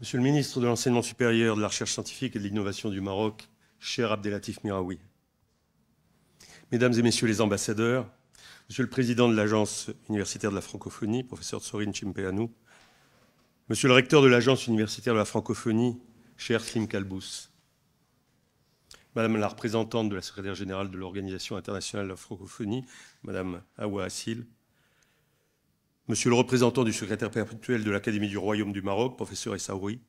Monsieur le ministre de l'Enseignement supérieur, de la Recherche scientifique et de l'Innovation du Maroc, cher Abdelatif Miraoui, Mesdames et Messieurs les ambassadeurs, Monsieur le Président de l'Agence universitaire de la francophonie, professeur Sorine Chimpeanu. Monsieur le Recteur de l'Agence universitaire de la francophonie, cher Slim Kalbous, Madame la représentante de la secrétaire générale de l'Organisation internationale de la francophonie, Madame Awa Asil. Monsieur le représentant du secrétaire perpétuel de l'Académie du Royaume du Maroc, professeur Essaoui,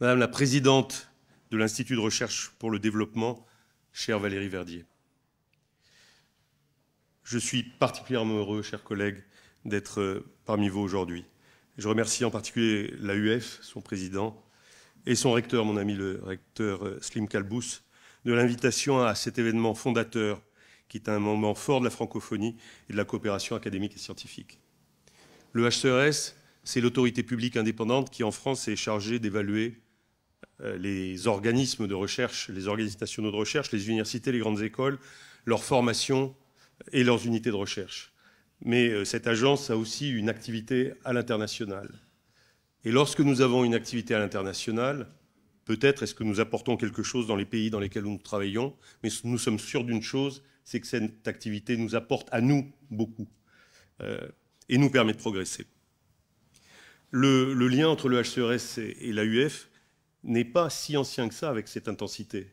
Madame la présidente de l'Institut de recherche pour le développement, chère Valérie Verdier. Je suis particulièrement heureux, chers collègues, d'être euh, parmi vous aujourd'hui. Je remercie en particulier l'AUF, son président, et son recteur, mon ami le recteur euh, Slim Kalbous, de l'invitation à cet événement fondateur qui est un moment fort de la francophonie et de la coopération académique et scientifique. Le HCRS, c'est l'autorité publique indépendante qui, en France, est chargée d'évaluer euh, les organismes de recherche, les organisations nationaux de recherche, les universités, les grandes écoles, leur formation et leurs unités de recherche. Mais euh, cette agence a aussi une activité à l'international. Et lorsque nous avons une activité à l'international, peut-être est-ce que nous apportons quelque chose dans les pays dans lesquels nous travaillons, mais nous sommes sûrs d'une chose, c'est que cette activité nous apporte à nous beaucoup. Euh, et nous permet de progresser. Le, lien entre le HCRS et, l'AUF n'est pas si ancien que ça avec cette intensité.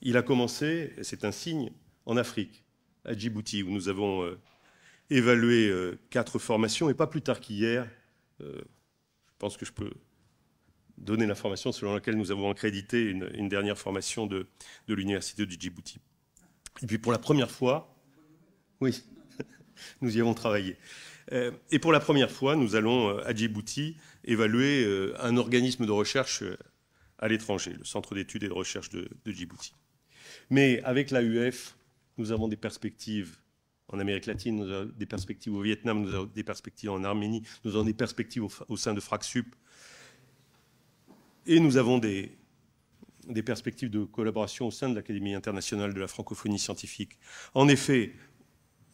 Il a commencé, c'est un signe, en Afrique, à Djibouti, où nous avons euh, évalué euh, quatre formations, et pas plus tard qu'hier, euh, je pense que je peux donner l'information selon laquelle nous avons accrédité une, dernière formation de, de l'université de Djibouti. Et puis pour la première fois, oui nous y avons travaillé. Euh, et pour la première fois, nous allons euh, à Djibouti évaluer euh, un organisme de recherche à l'étranger, le Centre d'études et de recherche de, Djibouti. Mais avec l'AUF, nous avons des perspectives en Amérique latine, nous avons des perspectives au Vietnam, nous avons des perspectives en Arménie, nous avons des perspectives au, sein de FRACSUP. Et nous avons des perspectives de collaboration au sein de l'Académie internationale de la francophonie scientifique. En effet,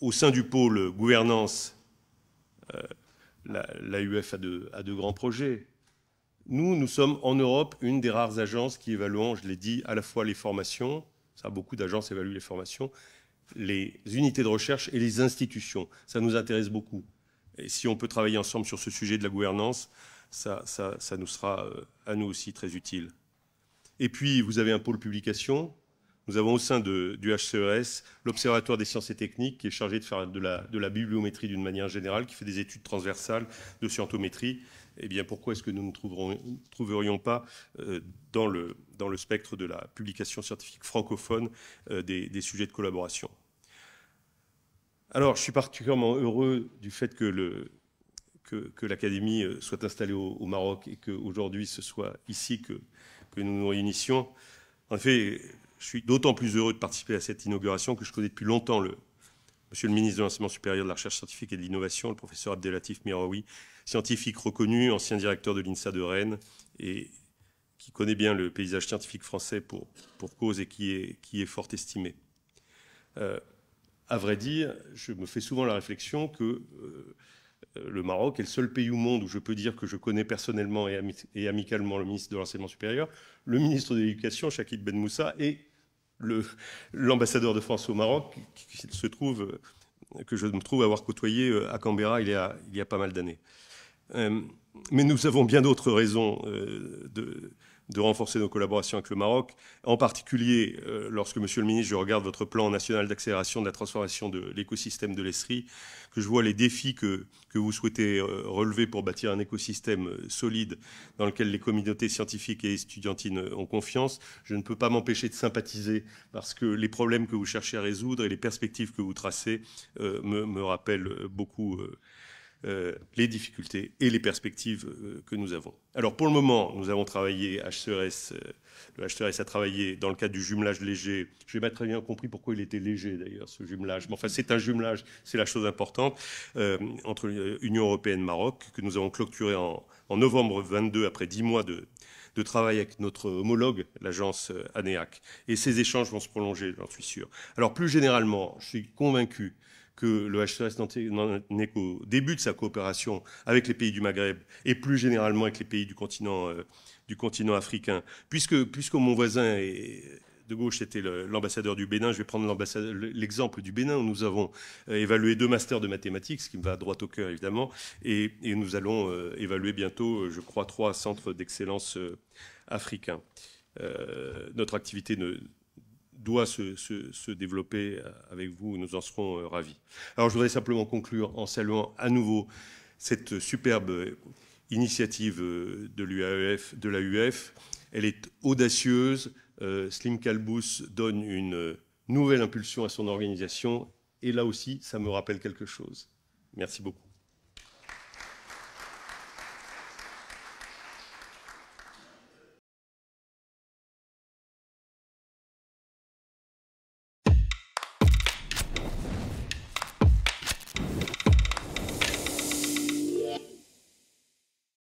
au sein du pôle gouvernance, euh, l'AUF a, de, grands projets. Nous, nous sommes en Europe une des rares agences qui évaluons, je l'ai dit, à la fois les formations, ça beaucoup d'agences évaluent les formations, les unités de recherche et les institutions. Ça nous intéresse beaucoup. Et si on peut travailler ensemble sur ce sujet de la gouvernance, ça, ça nous sera euh, à nous aussi très utile. Et puis, vous avez un pôle publication nous avons au sein du HCES l'Observatoire des sciences et techniques qui est chargé de faire de la, bibliométrie d'une manière générale, qui fait des études transversales de scientométrie. Eh bien, pourquoi est-ce que nous ne trouverions pas euh, dans, le, dans, le, spectre de la publication scientifique francophone euh, des, sujets de collaboration Alors, je suis particulièrement heureux du fait que l'Académie euh, soit installée au, Maroc et qu'aujourd'hui ce soit ici que, que, nous nous réunissions. En effet, je suis d'autant plus heureux de participer à cette inauguration que je connais depuis longtemps le Monsieur le ministre de l'Enseignement supérieur de la Recherche scientifique et de l'Innovation, le professeur Abdelatif Miraoui, scientifique reconnu, ancien directeur de l'INSA de Rennes et qui connaît bien le paysage scientifique français pour, pour cause et qui est, qui est fort estimé. Euh, à vrai dire, je me fais souvent la réflexion que euh, le Maroc est le seul pays au monde où je peux dire que je connais personnellement et, amicalement le ministre de l'Enseignement supérieur, le ministre de l'Éducation, Shakid Ben Moussa, et l'ambassadeur de France au Maroc, qui, se trouve, euh, que je me trouve avoir côtoyé euh, à Canberra il y a, il pas mal d'années. Euh, mais nous avons bien d'autres raisons de, de renforcer nos collaborations avec le Maroc, en particulier euh, lorsque, Monsieur le Ministre, je regarde votre plan national d'accélération de la transformation de l'écosystème de l'esserie, que je vois les défis que, que vous souhaitez euh, relever pour bâtir un écosystème euh, solide dans lequel les communautés scientifiques et étudiantines ont confiance, je ne peux pas m'empêcher de sympathiser parce que les problèmes que vous cherchez à résoudre et les perspectives que vous tracez me, me, rappellent beaucoup euh, les difficultés et les perspectives euh, que nous avons. Alors pour le moment, nous avons travaillé, HCRS, euh, le HCRS a travaillé dans le cadre du jumelage léger. Je n'ai pas très bien compris pourquoi il était léger d'ailleurs, ce jumelage. Mais enfin, c'est un jumelage, c'est la chose importante, entre l'Union européenne et Maroc, que nous avons clôturé en, novembre 22, après dix mois de, de travail avec notre homologue, l'agence ANEAC. Et ces échanges vont se prolonger, j'en suis sûr. Alors plus généralement, je suis convaincu que le HCS e n'est qu'au début de sa coopération avec les pays du Maghreb et plus généralement avec les pays du continent, euh, du continent africain. Puisque, puisque mon voisin de gauche, était l'ambassadeur du Bénin. Je vais prendre l'exemple du Bénin où nous avons euh, évalué deux masters de mathématiques, ce qui me va droit au cœur évidemment, et, nous allons euh, évaluer bientôt, je crois, trois centres d'excellence africains. notre activité ne, doit se, développer euh, avec vous. Nous en serons euh, ravis. Alors, je voudrais simplement conclure en saluant à nouveau cette superbe euh, initiative de l'UAEF, de l'AUF. Elle est audacieuse. Slim Kalbous donne une nouvelle impulsion à son organisation. Et là aussi, ça me rappelle quelque chose. Merci beaucoup.